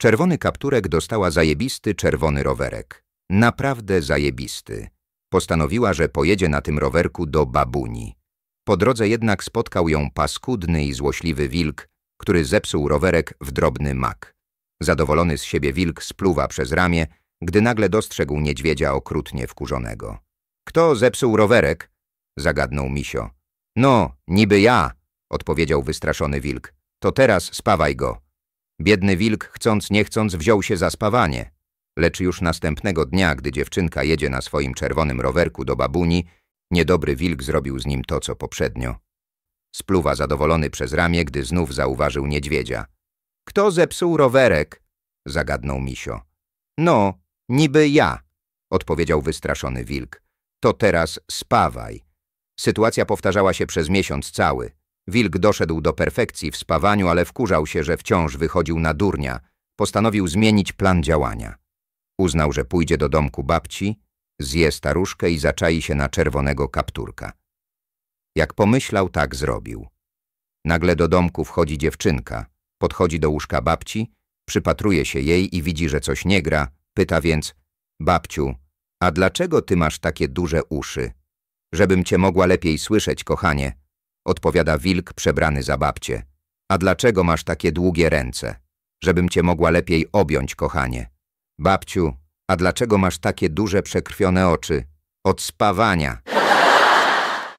Czerwony kapturek dostała zajebisty czerwony rowerek. Naprawdę zajebisty. Postanowiła, że pojedzie na tym rowerku do babuni. Po drodze jednak spotkał ją paskudny i złośliwy wilk, który zepsuł rowerek w drobny mak. Zadowolony z siebie wilk spluwa przez ramię, gdy nagle dostrzegł niedźwiedzia okrutnie wkurzonego. Kto zepsuł rowerek? zagadnął misio. No, niby ja, odpowiedział wystraszony wilk. To teraz spawaj go. Biedny wilk, chcąc nie chcąc, wziął się za spawanie. Lecz już następnego dnia, gdy dziewczynka jedzie na swoim czerwonym rowerku do babuni, niedobry wilk zrobił z nim to, co poprzednio. Spluwa zadowolony przez ramię, gdy znów zauważył niedźwiedzia. – Kto zepsuł rowerek? – zagadnął misio. – No, niby ja – odpowiedział wystraszony wilk. – To teraz spawaj. Sytuacja powtarzała się przez miesiąc cały. Wilk doszedł do perfekcji w spawaniu, ale wkurzał się, że wciąż wychodził na durnia. Postanowił zmienić plan działania. Uznał, że pójdzie do domku babci, zje staruszkę i zaczai się na czerwonego kapturka. Jak pomyślał, tak zrobił. Nagle do domku wchodzi dziewczynka, podchodzi do łóżka babci, przypatruje się jej i widzi, że coś nie gra, pyta więc – babciu, a dlaczego ty masz takie duże uszy? Żebym cię mogła lepiej słyszeć, kochanie – odpowiada wilk przebrany za babcie. A dlaczego masz takie długie ręce? Żebym cię mogła lepiej objąć, kochanie. Babciu, a dlaczego masz takie duże przekrwione oczy? Od spawania.